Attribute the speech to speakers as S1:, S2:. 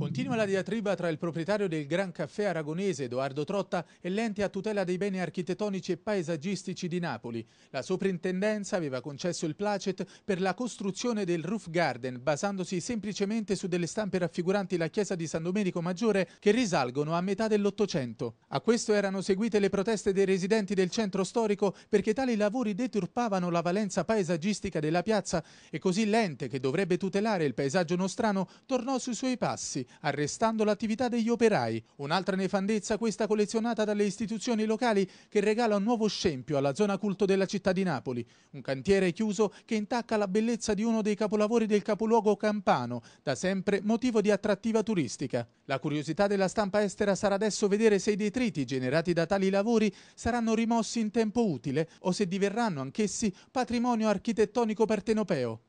S1: Continua la diatriba tra il proprietario del Gran Caffè Aragonese, Edoardo Trotta, e l'ente a tutela dei beni architettonici e paesaggistici di Napoli. La soprintendenza aveva concesso il placet per la costruzione del roof garden, basandosi semplicemente su delle stampe raffiguranti la chiesa di San Domenico Maggiore che risalgono a metà dell'Ottocento. A questo erano seguite le proteste dei residenti del centro storico perché tali lavori deturpavano la valenza paesaggistica della piazza e così l'ente che dovrebbe tutelare il paesaggio nostrano tornò sui suoi passi arrestando l'attività degli operai. Un'altra nefandezza questa collezionata dalle istituzioni locali che regala un nuovo scempio alla zona culto della città di Napoli. Un cantiere chiuso che intacca la bellezza di uno dei capolavori del capoluogo campano, da sempre motivo di attrattiva turistica. La curiosità della stampa estera sarà adesso vedere se i detriti generati da tali lavori saranno rimossi in tempo utile o se diverranno anch'essi patrimonio architettonico partenopeo.